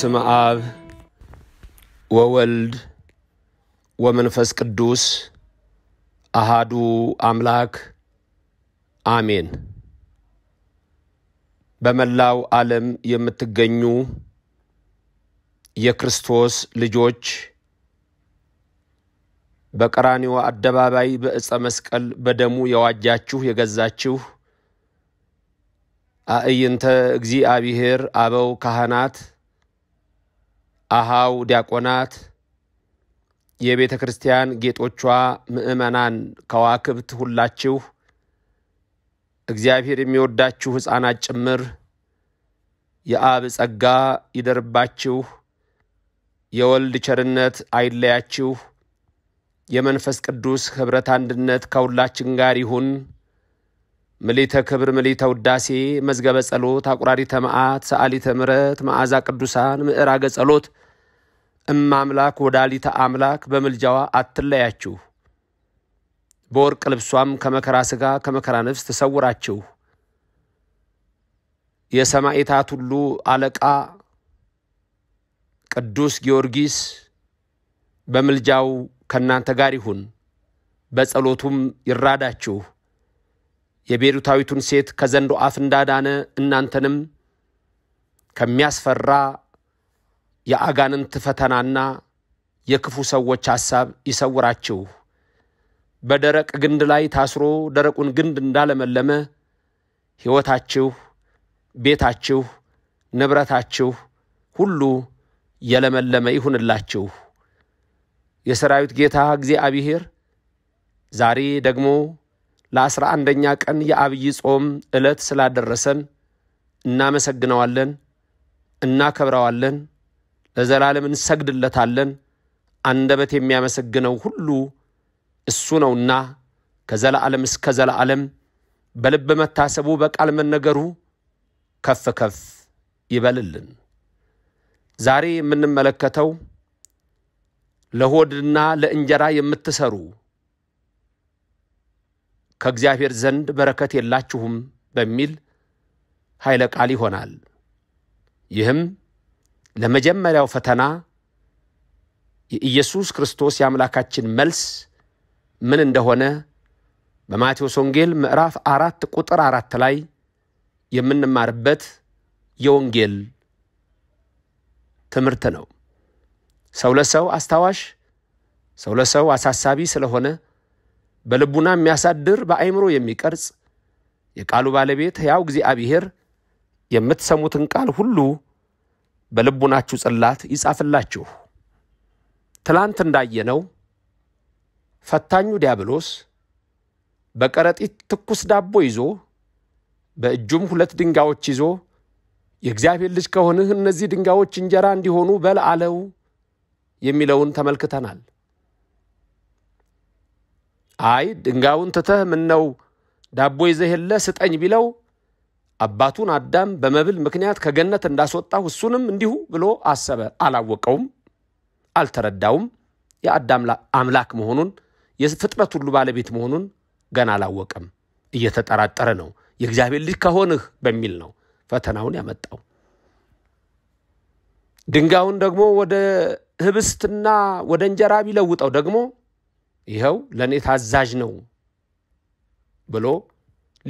ስም አብ ወወልድ ወመንፈስ ቅዱስ አሃዱ አምላክ አሜን። በመላው ዓለም የምትገኙ የክርስቶስ ልጆች በቀራኒዎ አደባባይ በእፀ መስቀል በደሙ የዋጃችሁ የገዛችሁ አእይንተ እግዚአብሔር አበው ካህናት አሃው ዲያቆናት የቤተ ክርስቲያን ጌጦቿ ምእመናን ከዋክብት ሁላችሁ እግዚአብሔር የሚወዳችሁ ሕፃናት ጭምር የአብ ጸጋ ይደርባችሁ፣ የወልድ ቸርነት አይለያችሁ፣ የመንፈስ ቅዱስ ኅብረት አንድነት ከሁላችን ጋር ይሁን። ምሊተ ክብር ምሊተ ውዳሴ መዝገበ ጸሎት አቁራሪተ መዓት ሰዓሊተ ምሕረት መዓዛ ቅዱሳን ምዕራገ ጸሎት እማምላክ ወላዲተ አምላክ በምልጃዋ አትለያችሁ፣ በወርቅ ልብሷም ከመከራ ሥጋ ከመከራ ነፍስ ትሰውራችሁ። የሰማዕታት ሁሉ አለቃ ቅዱስ ጊዮርጊስ በምልጃው ከእናንተ ጋር ይሁን፣ በጸሎቱም ይራዳችሁ። የቤሩታዊቱን ሴት ከዘንዶ አፍ እንዳዳነ እናንተንም ከሚያስፈራ የአጋንንት ፈተናና የክፉ ሰዎች ሐሳብ ይሰውራችሁ። በደረቅ ግንድ ላይ ታስሮ ደረቁን ግንድ እንዳለመለመ ሕይወታችሁ፣ ቤታችሁ፣ ንብረታችሁ ሁሉ የለመለመ ይሁንላችሁ። የሰራዊት ጌታ እግዚአብሔር ዛሬ ደግሞ ለአስራ አንደኛ ቀን የአብይ ጾም ዕለት ስላደረሰን እናመሰግነዋለን፣ እናከብረዋለን። ለዘላለም እንሰግድለታለን። አንደበት የሚያመሰግነው ሁሉ እሱ ነውና ከዘላለም እስከ ዘላለም በልብ መታሰቡ በቃል መነገሩ ከፍ ከፍ ይበልልን። ዛሬ የምንመለከተው ለሆድና ለእንጀራ የምትሰሩ ከእግዚአብሔር ዘንድ በረከት የላችሁም በሚል ኃይለ ቃል ይሆናል። ይህም ለመጀመሪያው ፈተና የኢየሱስ ክርስቶስ የአምላካችን መልስ ምን እንደሆነ በማቴዎስ ወንጌል ምዕራፍ አራት ቁጥር አራት ላይ የምንማርበት የወንጌል ትምህርት ነው። ሰው ለሰው አስታዋሽ፣ ሰው ለሰው አሳሳቢ ስለሆነ በልቡና የሚያሳድር በአይምሮ የሚቀርጽ የቃሉ ባለቤት ሕያው እግዚአብሔር የምትሰሙትን ቃል ሁሉ በልቡናችሁ ጽላት ይጻፍላችሁ። ትላንት እንዳየነው ፈታኙ ዲያብሎስ በከረጢት ትኩስ ዳቦ ይዞ በእጁም ሁለት ድንጋዮች ይዞ የእግዚአብሔር ልጅ ከሆንህ እነዚህ ድንጋዮች እንጀራ እንዲሆኑ በል አለው የሚለውን ተመልክተናል። አይ ድንጋዩን ትተህ ምነው ዳቦ ይዘህ የለ ስጠኝ ቢለው አባቱን አዳም በመብል ምክንያት ከገነት እንዳስወጣው እሱንም እንዲሁ ብሎ አሰበ። አላወቀውም፣ አልተረዳውም። የአዳም አምላክ መሆኑን የፍጥረት ሁሉ ባለቤት መሆኑን ገና አላወቀም። እየተጠራጠረ ነው። የእግዚአብሔር ልጅ ከሆንህ በሚል ነው ፈተናውን ያመጣው። ድንጋዩን ደግሞ ወደ ህብስትና ወደ እንጀራ ቢለውጠው ደግሞ ይኸው ለእኔ ታዛዥ ነው ብሎ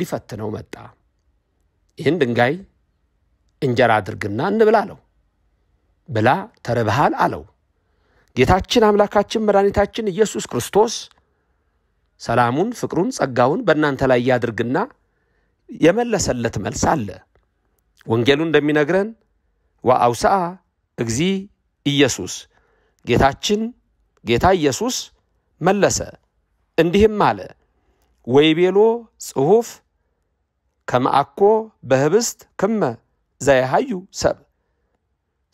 ሊፈትነው መጣ። ይህን ድንጋይ እንጀራ አድርግና እንብላ አለው። ብላ ተርብሃል አለው። ጌታችን አምላካችን መድኃኒታችን ኢየሱስ ክርስቶስ ሰላሙን፣ ፍቅሩን፣ ጸጋውን በእናንተ ላይ ያድርግና የመለሰለት መልስ አለ። ወንጌሉ እንደሚነግረን ወአውስአ እግዚ ኢየሱስ ጌታችን ጌታ ኢየሱስ መለሰ እንዲህም አለ ወይቤሎ ጽሑፍ ከመአኮ በህብስት ክመ ዘየሃዩ ሰብ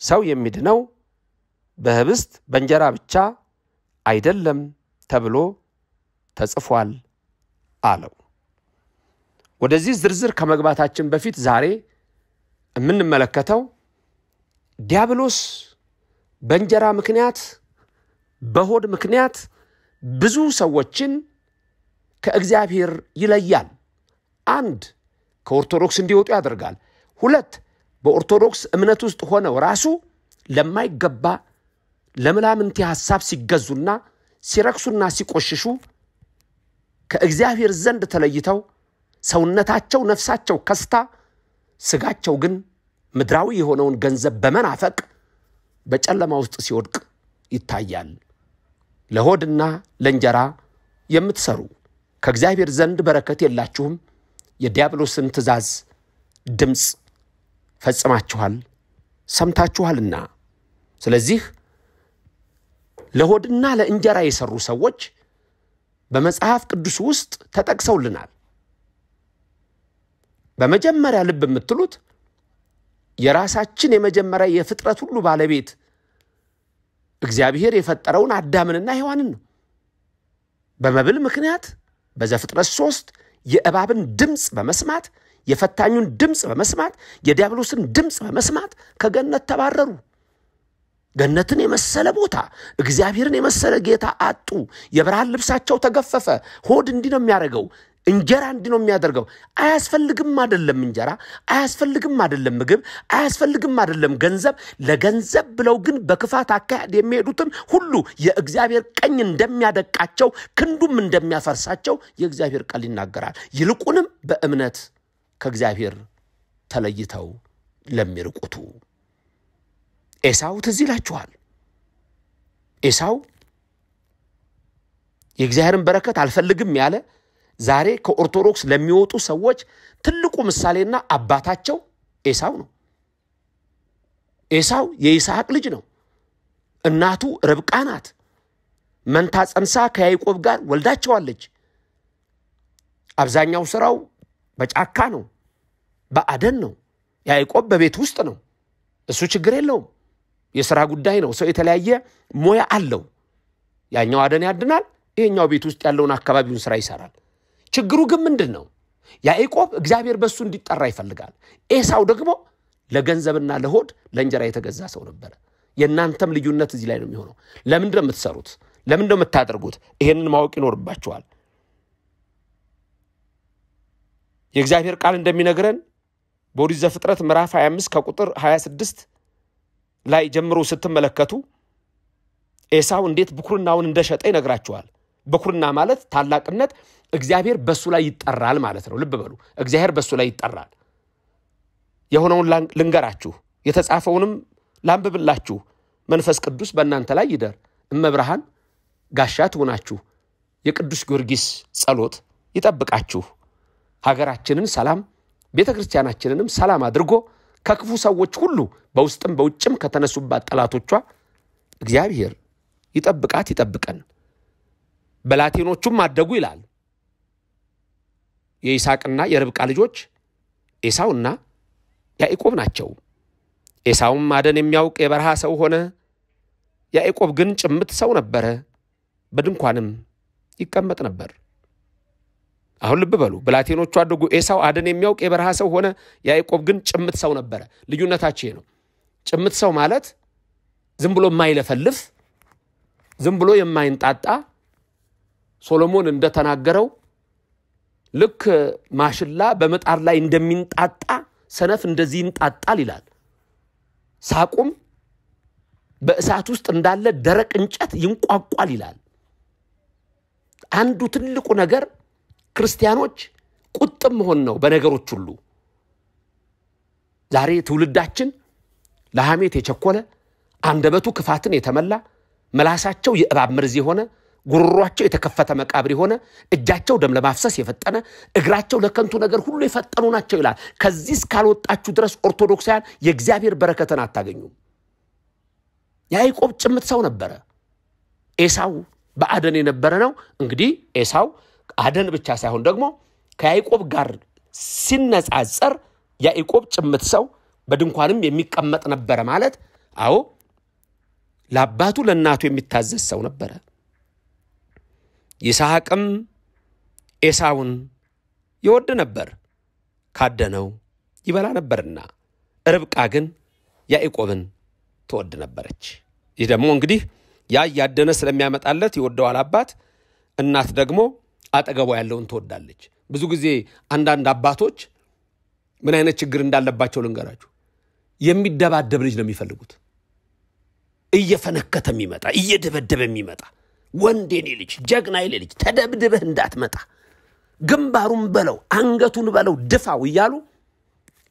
ሰው የሚድነው በህብስት በእንጀራ ብቻ አይደለም ተብሎ ተጽፏል አለው። ወደዚህ ዝርዝር ከመግባታችን በፊት ዛሬ የምንመለከተው ዲያብሎስ በእንጀራ ምክንያት በሆድ ምክንያት ብዙ ሰዎችን ከእግዚአብሔር ይለያል። አንድ ከኦርቶዶክስ እንዲወጡ ያደርጋል። ሁለት በኦርቶዶክስ እምነት ውስጥ ሆነው ራሱ ለማይገባ ለምናምንቴ ሐሳብ ሲገዙና ሲረክሱና ሲቆሽሹ ከእግዚአብሔር ዘንድ ተለይተው ሰውነታቸው ነፍሳቸው ከስታ ስጋቸው ግን ምድራዊ የሆነውን ገንዘብ በመናፈቅ በጨለማ ውስጥ ሲወድቅ ይታያል። ለሆድና ለእንጀራ የምትሰሩ ከእግዚአብሔር ዘንድ በረከት የላችሁም የዲያብሎስን ትእዛዝ ድምፅ ፈጽማችኋል፣ ሰምታችኋልና። ስለዚህ ለሆድና ለእንጀራ የሰሩ ሰዎች በመጽሐፍ ቅዱስ ውስጥ ተጠቅሰውልናል። በመጀመሪያ ልብ የምትሉት የራሳችን የመጀመሪያ የፍጥረት ሁሉ ባለቤት እግዚአብሔር የፈጠረውን አዳምንና ሔዋንን ነው። በመብል ምክንያት በዘፍጥረት ሶስት የእባብን ድምፅ በመስማት የፈታኙን ድምፅ በመስማት የዲያብሎስን ድምፅ በመስማት ከገነት ተባረሩ። ገነትን የመሰለ ቦታ እግዚአብሔርን የመሰለ ጌታ አጡ። የብርሃን ልብሳቸው ተገፈፈ። ሆድ እንዲህ ነው የሚያደርገው። እንጀራ እንዲህ ነው የሚያደርገው። አያስፈልግም አይደለም እንጀራ፣ አያስፈልግም አይደለም ምግብ፣ አያስፈልግም አይደለም ገንዘብ። ለገንዘብ ብለው ግን በክፋት አካሄድ የሚሄዱትን ሁሉ የእግዚአብሔር ቀኝ እንደሚያደቃቸው ክንዱም እንደሚያፈርሳቸው የእግዚአብሔር ቃል ይናገራል። ይልቁንም በእምነት ከእግዚአብሔር ተለይተው ለሚርቁቱ ኤሳው ትዝ ይላችኋል። ኤሳው የእግዚአብሔርን በረከት አልፈልግም ያለ ዛሬ ከኦርቶዶክስ ለሚወጡ ሰዎች ትልቁ ምሳሌና አባታቸው ኤሳው ነው። ኤሳው የይስሐቅ ልጅ ነው። እናቱ ርብቃ ናት። መንታ ጸንሳ ከያይቆብ ጋር ወልዳቸዋለች። አብዛኛው ስራው በጫካ ነው፣ በአደን ነው። ያይቆብ በቤት ውስጥ ነው። እሱ ችግር የለውም፣ የሥራ ጉዳይ ነው። ሰው የተለያየ ሙያ አለው። ያኛው አደን ያድናል፣ ይሄኛው ቤት ውስጥ ያለውን አካባቢውን ስራ ይሰራል። ችግሩ ግን ምንድን ነው? ያዕቆብ እግዚአብሔር በእሱ እንዲጠራ ይፈልጋል። ኤሳው ደግሞ ለገንዘብና ለሆድ ለእንጀራ የተገዛ ሰው ነበረ። የእናንተም ልዩነት እዚህ ላይ ነው የሚሆነው። ለምንድነው ነው የምትሰሩት? ለምንድ ነው የምታደርጉት? ይሄንን ማወቅ ይኖርባቸዋል። የእግዚአብሔር ቃል እንደሚነግረን በኦሪት ዘፍጥረት ምዕራፍ 25 ከቁጥር 26 ላይ ጀምሮ ስትመለከቱ ኤሳው እንዴት ብኩርናውን እንደሸጠ ይነግራችኋል። በኩርና ማለት ታላቅነት እግዚአብሔር በእሱ ላይ ይጠራል ማለት ነው። ልብ በሉ፣ እግዚአብሔር በእሱ ላይ ይጠራል። የሆነውን ልንገራችሁ፣ የተጻፈውንም ላንብብላችሁ። መንፈስ ቅዱስ በእናንተ ላይ ይደር፣ እመብርሃን ጋሻ ትሁናችሁ፣ የቅዱስ ጊዮርጊስ ጸሎት ይጠብቃችሁ፣ ሀገራችንን ሰላም ቤተ ክርስቲያናችንንም ሰላም አድርጎ ከክፉ ሰዎች ሁሉ በውስጥም በውጭም ከተነሱባት ጠላቶቿ እግዚአብሔር ይጠብቃት ይጠብቀን። በላቴኖቹም አደጉ ይላል። የይስሐቅና የርብቃ ልጆች ኤሳውና ያዕቆብ ናቸው። ኤሳውም ማደን የሚያውቅ የበረሃ ሰው ሆነ። ያዕቆብ ግን ጭምት ሰው ነበረ፣ በድንኳንም ይቀመጥ ነበር። አሁን ልብ በሉ፣ ብላቴኖቹ አደጉ። ኤሳው አደን የሚያውቅ የበረሃ ሰው ሆነ። ያዕቆብ ግን ጭምት ሰው ነበረ። ልዩነታቸው ነው። ጭምት ሰው ማለት ዝም ብሎ የማይለፈልፍ ዝም ብሎ የማይንጣጣ ሶሎሞን እንደተናገረው ልክ ማሽላ በምጣድ ላይ እንደሚንጣጣ ሰነፍ እንደዚህ ይንጣጣል ይላል። ሳቁም በእሳት ውስጥ እንዳለ ደረቅ እንጨት ይንቋቋል ይላል። አንዱ ትልቁ ነገር ክርስቲያኖች ቁጥም መሆን ነው በነገሮች ሁሉ። ዛሬ ትውልዳችን ለሐሜት የቸኮለ አንደበቱ ክፋትን የተመላ መላሳቸው የእባብ መርዝ የሆነ ጉሮሯቸው የተከፈተ መቃብር የሆነ እጃቸው ደም ለማፍሰስ የፈጠነ እግራቸው ለከንቱ ነገር ሁሉ የፈጠኑ ናቸው ይላል። ከዚህ እስካልወጣችሁ ድረስ ኦርቶዶክሳውያን የእግዚአብሔር በረከትን አታገኙም። ያዕቆብ ጭምት ሰው ነበረ። ኤሳው በአደን የነበረ ነው። እንግዲህ ኤሳው አደን ብቻ ሳይሆን ደግሞ ከያዕቆብ ጋር ሲነጻጸር ያዕቆብ ጭምት ሰው በድንኳንም የሚቀመጥ ነበረ ማለት አዎ፣ ለአባቱ ለእናቱ የሚታዘዝ ሰው ነበረ። ይስሐቅም ኤሳውን ይወድ ነበር፣ ካደነው ይበላ ነበርና። ርብቃ ግን ያዕቆብን ትወድ ነበረች። ይህ ደግሞ እንግዲህ ያ እያደነ ስለሚያመጣለት ይወደዋል አባት፣ እናት ደግሞ አጠገቧ ያለውን ትወዳለች። ብዙ ጊዜ አንዳንድ አባቶች ምን አይነት ችግር እንዳለባቸው ልንገራችሁ። የሚደባደብ ልጅ ነው የሚፈልጉት። እየፈነከተ የሚመጣ እየደበደበ የሚመጣ ወንድ የኔ ልጅ ጀግና የኔ ልጅ ተደብድበህ እንዳትመጣ ግንባሩን በለው አንገቱን በለው ድፋው እያሉ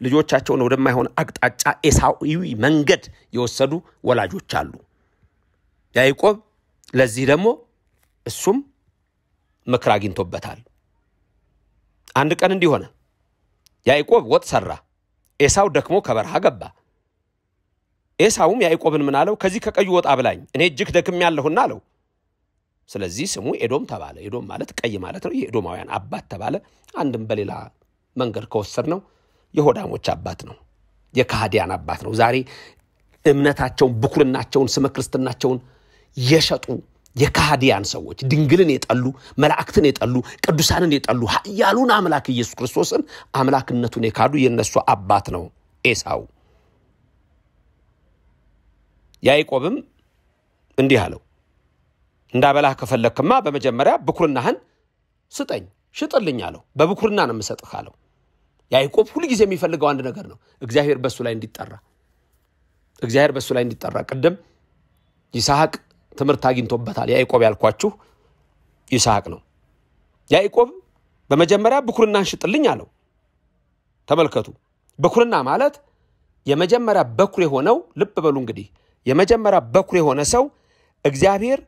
ልጆቻቸውን ወደማይሆን አቅጣጫ ኤሳዊ መንገድ የወሰዱ ወላጆች አሉ። ያዕቆብ ለዚህ ደግሞ እሱም ምክር አግኝቶበታል። አንድ ቀን እንዲህ ሆነ። ያዕቆብ ወጥ ሰራ፣ ኤሳው ደክሞ ከበረሃ ገባ። ኤሳውም ያዕቆብን ምን አለው? ከዚህ ከቀዩ ወጣ ብላኝ፣ እኔ እጅግ ያለሁና አለው። ስለዚህ ስሙ ኤዶም ተባለ። ኤዶም ማለት ቀይ ማለት ነው። የኤዶማውያን አባት ተባለ። አንድም በሌላ መንገድ ከወሰድ ነው የሆዳሞች አባት ነው፣ የካህዲያን አባት ነው። ዛሬ እምነታቸውን፣ ብኩርናቸውን፣ ስመ ክርስትናቸውን የሸጡ የካህዲያን ሰዎች ድንግልን የጠሉ መላእክትን የጠሉ ቅዱሳንን የጠሉ ኃያሉን አምላክ ኢየሱስ ክርስቶስን አምላክነቱን የካዱ የእነሱ አባት ነው ኤሳው። ያዕቆብም እንዲህ አለው እንዳበላህ ከፈለክማ በመጀመሪያ ብኩርናህን ስጠኝ፣ ሽጥልኝ አለው። በብኩርና ነው የምሰጥህ አለው። ያዕቆብ ሁልጊዜ የሚፈልገው አንድ ነገር ነው፣ እግዚአብሔር በሱ ላይ እንዲጠራ እግዚአብሔር በሱ ላይ እንዲጠራ። ቅድም ይስሐቅ ትምህርት አግኝቶበታል። ያዕቆብ ያልኳችሁ ይስሐቅ ነው። ያዕቆብ በመጀመሪያ ብኩርናህን ሽጥልኝ አለው። ተመልከቱ፣ ብኩርና ማለት የመጀመሪያ በኩር የሆነው ልብ በሉ እንግዲህ የመጀመሪያ በኩር የሆነ ሰው እግዚአብሔር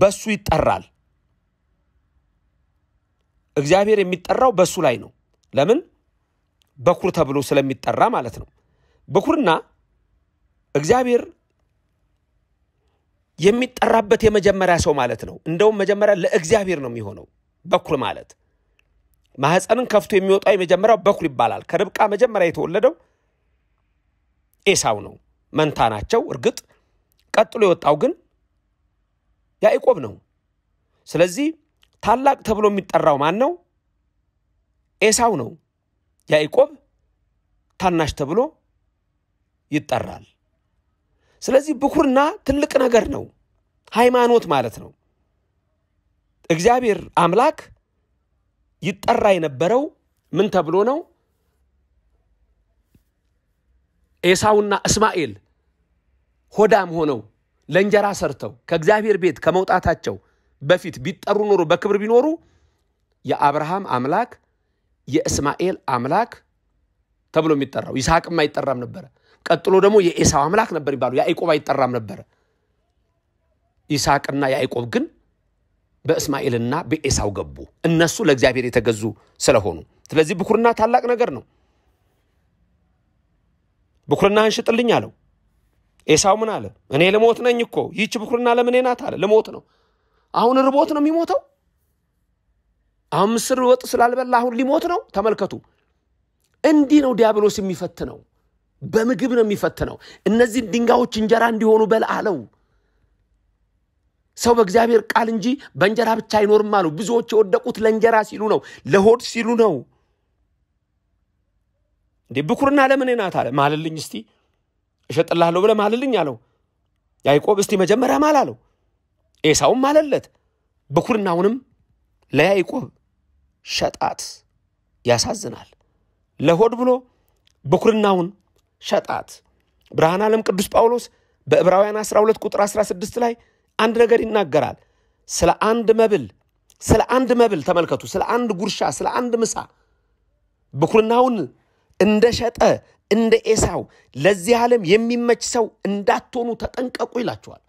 በሱ ይጠራል። እግዚአብሔር የሚጠራው በሱ ላይ ነው። ለምን? በኩር ተብሎ ስለሚጠራ ማለት ነው። ብኩርና እግዚአብሔር የሚጠራበት የመጀመሪያ ሰው ማለት ነው። እንደውም መጀመሪያ ለእግዚአብሔር ነው የሚሆነው በኩር ማለት። ማህፀንን ከፍቶ የሚወጣው የመጀመሪያው በኩር ይባላል። ከርብቃ መጀመሪያ የተወለደው ኤሳው ነው። መንታ ናቸው እርግጥ። ቀጥሎ የወጣው ግን ያዕቆብ ነው። ስለዚህ ታላቅ ተብሎ የሚጠራው ማን ነው? ኤሳው ነው። ያዕቆብ ታናሽ ተብሎ ይጠራል። ስለዚህ ብኩርና ትልቅ ነገር ነው፣ ሃይማኖት ማለት ነው። እግዚአብሔር አምላክ ይጠራ የነበረው ምን ተብሎ ነው? ኤሳውና እስማኤል ሆዳም ሆነው ለእንጀራ ሰርተው ከእግዚአብሔር ቤት ከመውጣታቸው በፊት ቢጠሩ ኖሩ በክብር ቢኖሩ የአብርሃም አምላክ የእስማኤል አምላክ ተብሎ የሚጠራው ይስሐቅም አይጠራም ነበረ። ቀጥሎ ደግሞ የኤሳው አምላክ ነበር ይባሉ ያዕቆብ አይጠራም ነበረ። ይስሐቅና ያዕቆብ ግን በእስማኤልና በኤሳው ገቡ። እነሱ ለእግዚአብሔር የተገዙ ስለሆኑ፣ ስለዚህ ብኩርና ታላቅ ነገር ነው። ብኩርናህን ሽጥልኝ አለው። ኤሳው ምን አለ? እኔ ልሞት ነኝ እኮ ይህች ብኩርና ለምኔ ናት አለ። ልሞት ነው። አሁን ርቦት ነው የሚሞተው? አሁን ምስር ወጥ ስላልበላ አሁን ሊሞት ነው? ተመልከቱ። እንዲህ ነው ዲያብሎስ የሚፈትነው። በምግብ ነው የሚፈትነው። እነዚህን ድንጋዮች እንጀራ እንዲሆኑ በል አለው። ሰው በእግዚአብሔር ቃል እንጂ በእንጀራ ብቻ አይኖርም አሉ። ብዙዎች የወደቁት ለእንጀራ ሲሉ ነው፣ ለሆድ ሲሉ ነው። እንዴ ብኩርና ለምኔ ናት አለ። ማልልኝ እስቲ እሸጥልሃለሁ ብለህ ማልልኝ አለው። ያዕቆብ እስቲ መጀመሪያ ማል አለው። ኤሳውም ማለለት። ብኩርናውንም ለያዕቆብ ሸጣት። ያሳዝናል። ለሆድ ብሎ ብኩርናውን ሸጣት። ብርሃን ዓለም ቅዱስ ጳውሎስ በዕብራውያን 12 ቁጥር 16 ላይ አንድ ነገር ይናገራል። ስለ አንድ መብል ስለ አንድ መብል ተመልከቱ፣ ስለ አንድ ጉርሻ፣ ስለ አንድ ምሳ ብኩርናውን እንደ ሸጠ እንደ ኤሳው ለዚህ ዓለም የሚመች ሰው እንዳትሆኑ ተጠንቀቁ ይላቸዋል።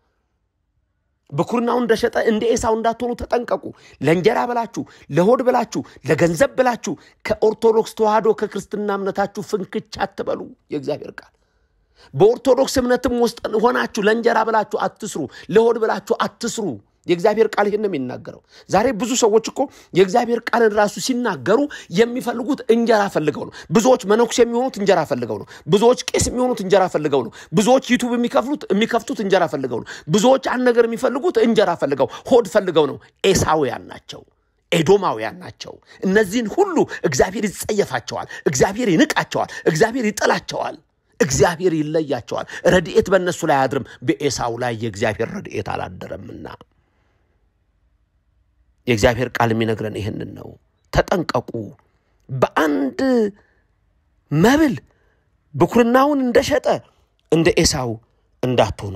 ብኩርናው እንደሸጠ እንደ ኤሳው እንዳትሆኑ ተጠንቀቁ። ለእንጀራ ብላችሁ፣ ለሆድ ብላችሁ፣ ለገንዘብ ብላችሁ ከኦርቶዶክስ ተዋህዶ ከክርስትና እምነታችሁ ፍንክች አትበሉ። የእግዚአብሔር ቃል በኦርቶዶክስ እምነትም ውስጥ ሆናችሁ ለእንጀራ ብላችሁ አትስሩ፣ ለሆድ ብላችሁ አትስሩ። የእግዚአብሔር ቃል ይህን ነው የሚናገረው። ዛሬ ብዙ ሰዎች እኮ የእግዚአብሔር ቃልን ራሱ ሲናገሩ የሚፈልጉት እንጀራ ፈልገው ነው። ብዙዎች መነኩስ የሚሆኑት እንጀራ ፈልገው ነው። ብዙዎች ቄስ የሚሆኑት እንጀራ ፈልገው ነው። ብዙዎች ዩቱብ የሚከፍሉት የሚከፍቱት እንጀራ ፈልገው ነው። ብዙዎች አንድ ነገር የሚፈልጉት እንጀራ ፈልገው ሆድ ፈልገው ነው። ኤሳውያን ናቸው። ኤዶማውያን ናቸው። እነዚህን ሁሉ እግዚአብሔር ይጸየፋቸዋል። እግዚአብሔር ይንቃቸዋል። እግዚአብሔር ይጥላቸዋል እግዚአብሔር ይለያቸዋል። ረድኤት በእነሱ ላይ አያድርም። በኤሳው ላይ የእግዚአብሔር ረድኤት አላደረምና የእግዚአብሔር ቃል የሚነግረን ይህንን ነው። ተጠንቀቁ። በአንድ መብል ብኩርናውን እንደሸጠ እንደ ኤሳው እንዳትሆኑ።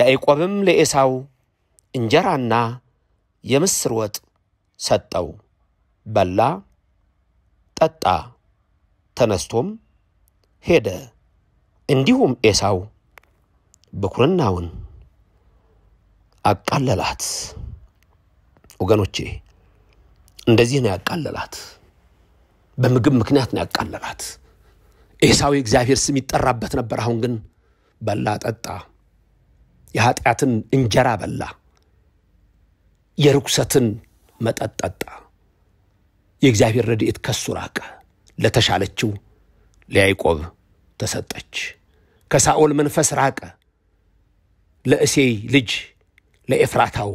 ያዕቆብም ለኤሳው እንጀራና የምስር ወጥ ሰጠው። በላ፣ ጠጣ፣ ተነስቶም ሄደ። እንዲሁም ኤሳው ብኩርናውን አቃለላት። ወገኖቼ እንደዚህ ነው ያቃለላት። በምግብ ምክንያት ነው ያቃለላት። ኤሳው የእግዚአብሔር ስም ይጠራበት ነበር። አሁን ግን በላ፣ ጠጣ፣ የኃጢአትን እንጀራ በላ፣ የርኩሰትን መጠጥ ጠጣ። የእግዚአብሔር ረድኤት ከሱ ራቀ። ለተሻለችው ለያዕቆብ ተሰጠች። ከሳኦል መንፈስ ራቀ። ለእሴይ ልጅ ለኤፍራታው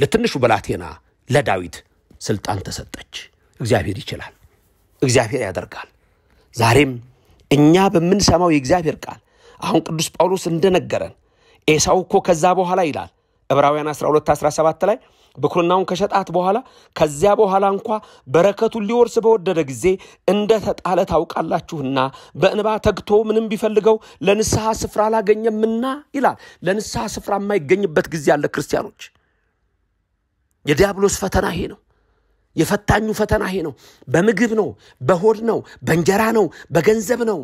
ለትንሹ ብላቴና ለዳዊት ስልጣን ተሰጠች። እግዚአብሔር ይችላል። እግዚአብሔር ያደርጋል። ዛሬም እኛ በምንሰማው የእግዚአብሔር ቃል አሁን ቅዱስ ጳውሎስ እንደነገረን ኤሳው እኮ ከዛ በኋላ ይላል ዕብራውያን 12 17 ላይ ብኩርናውን ከሸጣት በኋላ ከዚያ በኋላ እንኳ በረከቱን ሊወርስ በወደደ ጊዜ እንደ ተጣለ ታውቃላችሁና በእንባ ተግቶ ምንም ቢፈልገው ለንስሐ ስፍራ አላገኘምና ይላል። ለንስሐ ስፍራ የማይገኝበት ጊዜ አለ ክርስቲያኖች። የዲያብሎስ ፈተና ይሄ ነው። የፈታኙ ፈተና ይሄ ነው። በምግብ ነው፣ በሆድ ነው፣ በእንጀራ ነው፣ በገንዘብ ነው።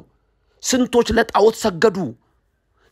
ስንቶች ለጣዖት ሰገዱ።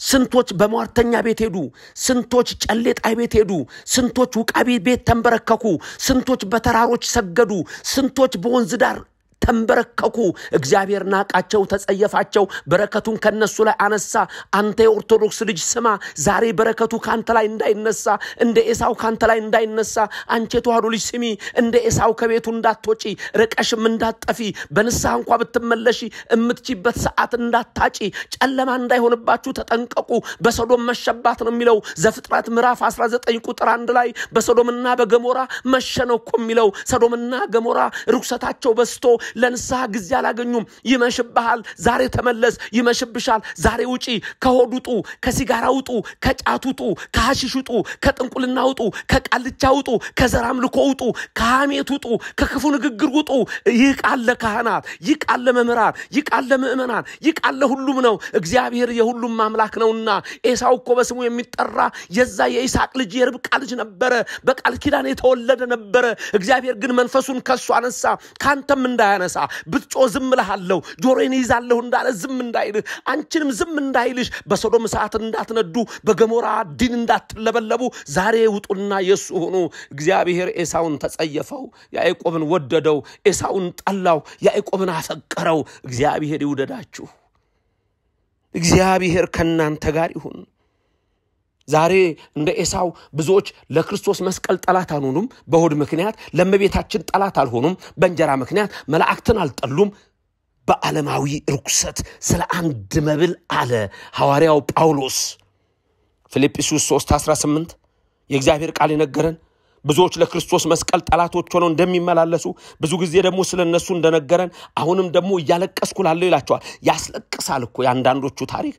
ስንቶች በሟርተኛ ቤት ሄዱ። ስንቶች ጨሌጣ ቤት ሄዱ። ስንቶች ውቃቢ ቤት ተንበረከኩ። ስንቶች በተራሮች ሰገዱ። ስንቶች በወንዝ ዳር ተንበረከኩ። እግዚአብሔር ናቃቸው፣ ተጸየፋቸው። በረከቱን ከነሱ ላይ አነሳ። አንተ የኦርቶዶክስ ልጅ ስማ፣ ዛሬ በረከቱ ካንተ ላይ እንዳይነሳ፣ እንደ ኤሳው ካንተ ላይ እንዳይነሳ። አንቺ የተዋህዶ ልጅ ስሚ፣ እንደ ኤሳው ከቤቱ እንዳትወጪ፣ ርቀሽም እንዳትጠፊ፣ በንስሐ እንኳ ብትመለሺ የምትችበት ሰዓት እንዳታጪ፣ ጨለማ እንዳይሆንባችሁ ተጠንቀቁ። በሰዶም መሸባት ነው የሚለው ዘፍጥረት ምዕራፍ 19 ቁጥር አንድ ላይ በሰዶምና በገሞራ መሸነኩ የሚለው ሰዶምና ገሞራ ርኩሰታቸው በስቶ ለንስሐ ጊዜ አላገኙም። ይመሽብሃል፣ ዛሬ ተመለስ። ይመሽብሻል፣ ዛሬ ውጪ። ከሆድ ውጡ፣ ከሲጋራ ውጡ፣ ከጫት ውጡ፣ ከሐሽሽ ውጡ፣ ከጥንቁልና ውጡ፣ ከቃልቻ ውጡ፣ ከዘር አምልኮ ውጡ፣ ከሐሜት ውጡ፣ ከክፉ ንግግር ውጡ። ይህ ቃል ለካህናት፣ ይህ ቃል ለመምህራን፣ ይህ ቃል ለምእመናን፣ ይህ ቃል ለሁሉም ነው። እግዚአብሔር የሁሉም አምላክ ነውና ኤሳው እኮ በስሙ የሚጠራ የዛ የይስሐቅ ልጅ የርብቃ ልጅ ነበረ። በቃል ኪዳን የተወለደ ነበረ። እግዚአብሔር ግን መንፈሱን ከሱ አነሳ፣ ከአንተም እንዳያ ብታነሳ ብትጮ ዝም እልሃለሁ፣ ጆሮዬን ይዛለሁ እንዳለ ዝም እንዳይልህ አንቺንም ዝም እንዳይልሽ፣ በሶዶም እሳት እንዳትነዱ፣ በገሞራ ዲን እንዳትለበለቡ ዛሬ ውጡና የእሱ ሁኑ። እግዚአብሔር ኤሳውን ተጸየፈው፣ ያዕቆብን ወደደው። ኤሳውን ጠላው፣ ያዕቆብን አፈቀረው። እግዚአብሔር ይውደዳችሁ። እግዚአብሔር ከእናንተ ጋር ይሁን። ዛሬ እንደ ኤሳው ብዙዎች ለክርስቶስ መስቀል ጠላት አልሆኑም። በሆድ ምክንያት ለእመቤታችን ጠላት አልሆኑም። በእንጀራ ምክንያት መላእክትን አልጠሉም። በዓለማዊ ርኩሰት ስለ አንድ መብል አለ ሐዋርያው ጳውሎስ ፊልጵስዩስ 3 18 የእግዚአብሔር ቃል የነገረን ብዙዎች ለክርስቶስ መስቀል ጠላቶች ሆነው እንደሚመላለሱ ብዙ ጊዜ ደግሞ ስለ እነሱ እንደነገረን አሁንም ደግሞ እያለቀስኩ ላለው ይላቸዋል። ያስለቅሳል እኮ የአንዳንዶቹ ታሪክ፣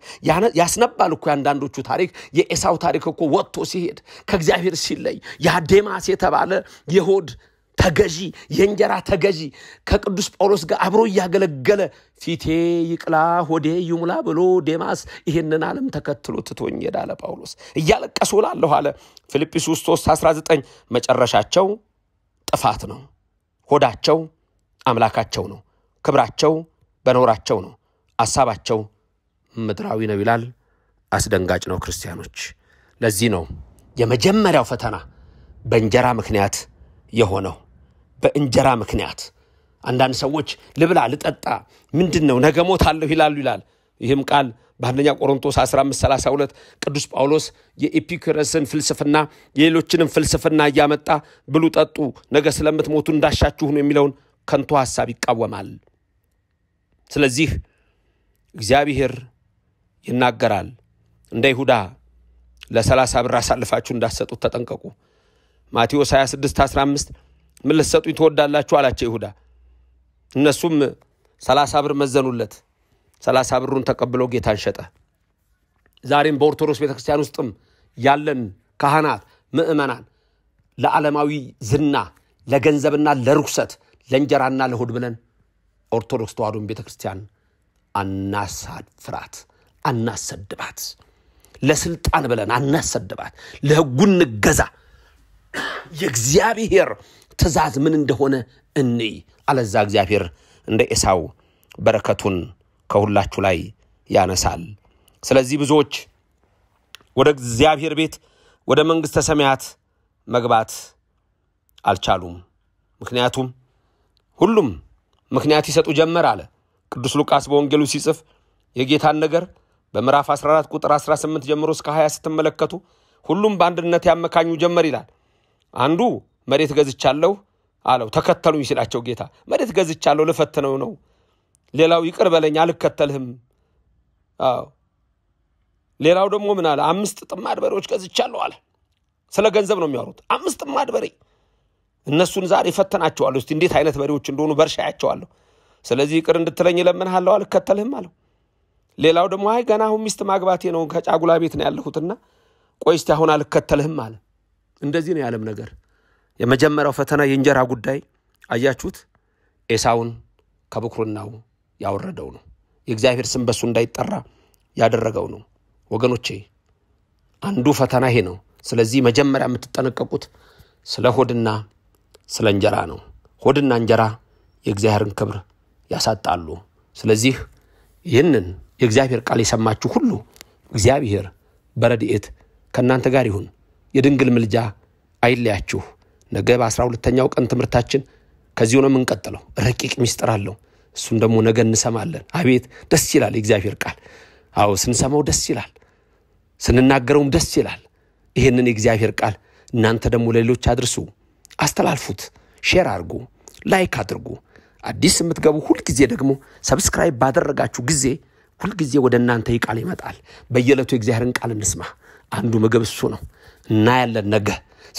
ያስነባል እኮ የአንዳንዶቹ ታሪክ። የኤሳው ታሪክ እኮ ወጥቶ ሲሄድ ከእግዚአብሔር ሲለይ ያ ዴማስ የተባለ የሆድ ተገዢ፣ የእንጀራ ተገዢ ከቅዱስ ጳውሎስ ጋር አብሮ እያገለገለ ፊቴ ይቅላ ሆዴ ይሙላ ብሎ ዴማስ ይህንን ዓለም ተከትሎ ትቶኝ ሄደ አለ ጳውሎስ። እያለቀሱ ላለሁ አለ ፊልጵስዩስ 3 19 መጨረሻቸው ጥፋት ነው፣ ሆዳቸው አምላካቸው ነው፣ ክብራቸው በኖራቸው ነው፣ አሳባቸው ምድራዊ ነው ይላል። አስደንጋጭ ነው ክርስቲያኖች። ለዚህ ነው የመጀመሪያው ፈተና በእንጀራ ምክንያት የሆነው በእንጀራ ምክንያት። አንዳንድ ሰዎች ልብላ፣ ልጠጣ፣ ምንድን ነው ነገ ሞታለሁ ይላሉ ይላል። ይህም ቃል በአንደኛ ቆሮንቶስ 1532 ቅዱስ ጳውሎስ የኤፒክረስን ፍልስፍና የሌሎችንም ፍልስፍና እያመጣ ብሉ፣ ጠጡ፣ ነገ ስለምትሞቱ እንዳሻችሁ ነው የሚለውን ከንቱ ሐሳብ ይቃወማል። ስለዚህ እግዚአብሔር ይናገራል። እንደ ይሁዳ ለሰላሳ ብር አሳልፋችሁ እንዳትሰጡት ተጠንቀቁ። ማቴዎስ 26 15 ምን ልትሰጡኝ ትወዳላችሁ አላቸው ይሁዳ። እነሱም ሰላሳ ብር መዘኑለት። ሰላሳ ብሩን ተቀብሎ ጌታን ሸጠ። ዛሬም በኦርቶዶክስ ቤተክርስቲያን ውስጥም ያለን ካህናት፣ ምእመናን ለዓለማዊ ዝና፣ ለገንዘብና ለርኩሰት፣ ለእንጀራና ለሆድ ብለን ኦርቶዶክስ ተዋሕዶን ቤተክርስቲያን አናሳፍራት፣ አናሰድባት። ለስልጣን ብለን አናሰድባት። ለህጉን እንገዛ። የእግዚአብሔር ትእዛዝ ምን እንደሆነ እንይ። አለዛ እግዚአብሔር እንደ ኤሳው በረከቱን ከሁላችሁ ላይ ያነሳል። ስለዚህ ብዙዎች ወደ እግዚአብሔር ቤት ወደ መንግሥተ ሰማያት መግባት አልቻሉም። ምክንያቱም ሁሉም ምክንያት ይሰጡ ጀመር አለ ቅዱስ ሉቃስ በወንጌሉ ሲጽፍ የጌታን ነገር በምዕራፍ 14 ቁጥር 18 ጀምሮ እስከ 20 ስትመለከቱ ሁሉም በአንድነት ያመካኙ ጀመር ይላል። አንዱ መሬት ገዝቻለሁ አለው። ተከተሉኝ ሲላቸው ጌታ መሬት ገዝቻለሁ ልፈትነው ነው። ሌላው ይቅር በለኝ አልከተልህም። አዎ ሌላው ደግሞ ምን አለ? አምስት ጥማድ በሬዎች ገዝቻለሁ አለ። ስለ ገንዘብ ነው የሚያወሩት። አምስት ጥማድ በሬ እነሱን ዛሬ ፈተናቸዋለሁ። እስቲ እንዴት አይነት በሬዎች እንደሆኑ በእርሻ ያቸዋለሁ። ስለዚህ ይቅር እንድትለኝ እለምንሃለሁ፣ አልከተልህም አለው። ሌላው ደግሞ አይ ገና አሁን ሚስት ማግባቴ ነው ከጫጉላ ቤት ነው ያለሁትና ቆይ እስቲ አሁን አልከተልህም አለ። እንደዚህ ነው የዓለም ነገር። የመጀመሪያው ፈተና የእንጀራ ጉዳይ አያችሁት፣ ኤሳውን ከብኩርናው ያወረደው ነው። የእግዚአብሔር ስም በሱ እንዳይጠራ ያደረገው ነው። ወገኖቼ አንዱ ፈተና ይሄ ነው። ስለዚህ መጀመሪያ የምትጠነቀቁት ስለ ሆድና ስለ እንጀራ ነው። ሆድና እንጀራ የእግዚአብሔርን ክብር ያሳጣሉ። ስለዚህ ይህንን የእግዚአብሔር ቃል የሰማችሁ ሁሉ እግዚአብሔር በረድኤት ከእናንተ ጋር ይሁን። የድንግል ምልጃ አይለያችሁ። ነገ በአስራ ሁለተኛው ቀን ትምህርታችን ከዚሁ ነው የምንቀጥለው። ረቂቅ ሚስጥር አለው። እሱን ደግሞ ነገ እንሰማለን። አቤት ደስ ይላል የእግዚአብሔር ቃል። አዎ ስንሰማው ደስ ይላል፣ ስንናገረውም ደስ ይላል። ይህንን የእግዚአብሔር ቃል እናንተ ደግሞ ለሌሎች አድርሱ፣ አስተላልፉት፣ ሼር አድርጉ፣ ላይክ አድርጉ። አዲስ የምትገቡ ሁልጊዜ ደግሞ ሰብስክራይብ ባደረጋችሁ ጊዜ ሁልጊዜ ወደ እናንተ ይህ ቃል ይመጣል። በየዕለቱ የእግዚአብሔርን ቃል እንስማ። አንዱ ምግብ እሱ ነው። እናያለን ነገ።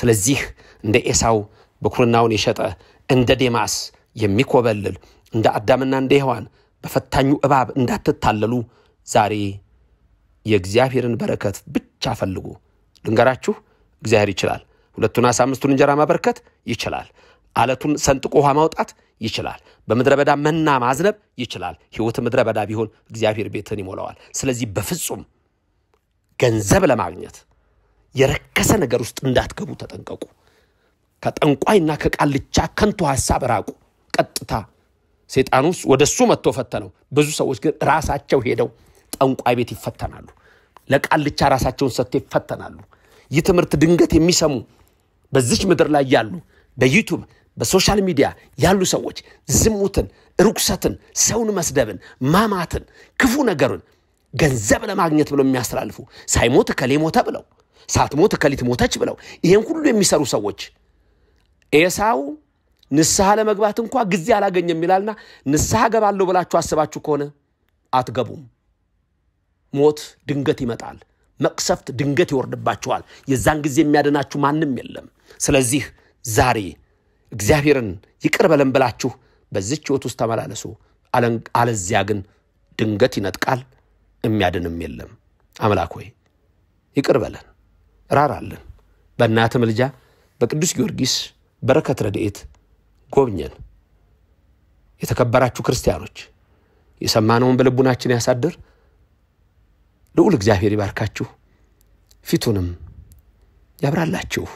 ስለዚህ እንደ ኤሳው በኩርናውን የሸጠ እንደ ዴማስ የሚኮበልል እንደ አዳምና እንደ ሔዋን በፈታኙ እባብ እንዳትታለሉ ዛሬ የእግዚአብሔርን በረከት ብቻ ፈልጉ። ልንገራችሁ፣ እግዚአብሔር ይችላል። ሁለቱን ዓሣ አምስቱን እንጀራ ማበርከት ይችላል። አለቱን ሰንጥቆ ውሃ ማውጣት ይችላል። በምድረ በዳ መና ማዝነብ ይችላል። ሕይወት ምድረ በዳ ቢሆን እግዚአብሔር ቤትን ይሞላዋል። ስለዚህ በፍጹም ገንዘብ ለማግኘት የረከሰ ነገር ውስጥ እንዳትገቡ ተጠንቀቁ። ከጠንቋይና ከቃልቻ ከንቱ ሀሳብ ራቁ። ቀጥታ ሴጣን ውስጥ ወደ እሱ መጥቶ ፈተነው። ብዙ ሰዎች ግን ራሳቸው ሄደው ጠንቋይ ቤት ይፈተናሉ። ለቃልቻ ራሳቸውን ሰጥቶ ይፈተናሉ። ይህ ትምህርት ድንገት የሚሰሙ በዚች ምድር ላይ ያሉ በዩቱብ በሶሻል ሚዲያ ያሉ ሰዎች ዝሙትን፣ ርኩሰትን፣ ሰውን መስደብን፣ ማማትን፣ ክፉ ነገርን ገንዘብ ለማግኘት ብለው የሚያስተላልፉ ሳይሞት ከሌ ሞተ ብለው ሳትሞት ከሊት ሞተች ብለው ይሄን ሁሉ የሚሰሩ ሰዎች ኤሳው ንስሐ ለመግባት እንኳ ጊዜ አላገኘም ይላልና ንስሐ ገባለሁ ብላችሁ አስባችሁ ከሆነ አትገቡም። ሞት ድንገት ይመጣል። መቅሰፍት ድንገት ይወርድባችኋል። የዛን ጊዜ የሚያድናችሁ ማንም የለም። ስለዚህ ዛሬ እግዚአብሔርን ይቅር በለን ብላችሁ በዚች ህይወት ውስጥ ተመላለሱ። አለዚያ ግን ድንገት ይነጥቃል፣ የሚያድንም የለም። አምላክ ሆይ ይቅር በለን። ራራልን። በእናተ ምልጃ በቅዱስ ጊዮርጊስ በረከት ረድኤት ጎብኘን። የተከበራችሁ ክርስቲያኖች የሰማነውን በልቡናችን ያሳድር። ልዑል እግዚአብሔር ይባርካችሁ፣ ፊቱንም ያብራላችሁ።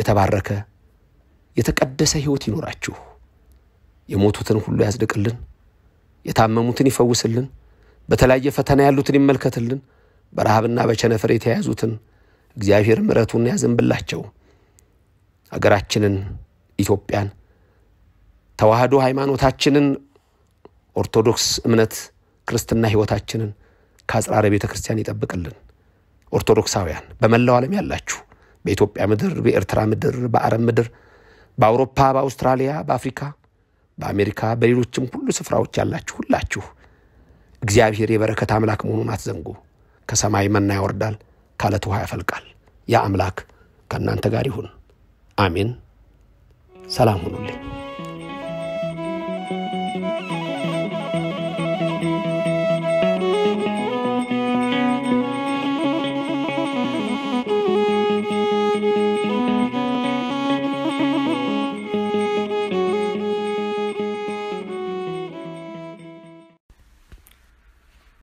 የተባረከ የተቀደሰ ሕይወት ይኖራችሁ። የሞቱትን ሁሉ ያጽድቅልን፣ የታመሙትን ይፈውስልን፣ በተለያየ ፈተና ያሉትን ይመልከትልን። በረሃብና በቸነፈር የተያዙትን እግዚአብሔር ምረቱን ያዘንብላቸው። አገራችንን ኢትዮጵያን ተዋህዶ ሃይማኖታችንን ኦርቶዶክስ እምነት ክርስትና ሕይወታችንን ከአጽራረ ቤተ ክርስቲያን ይጠብቅልን። ኦርቶዶክሳውያን በመላው ዓለም ያላችሁ በኢትዮጵያ ምድር፣ በኤርትራ ምድር፣ በአረብ ምድር፣ በአውሮፓ፣ በአውስትራሊያ፣ በአፍሪካ፣ በአሜሪካ፣ በሌሎችም ሁሉ ስፍራዎች ያላችሁ ሁላችሁ እግዚአብሔር የበረከት አምላክ መሆኑን አትዘንጉ። ከሰማይ መና ያወርዳል፣ ካለት ውሃ ያፈልቃል። ያ አምላክ ከእናንተ ጋር ይሁን። አሜን። ሰላም ሁኑልኝ።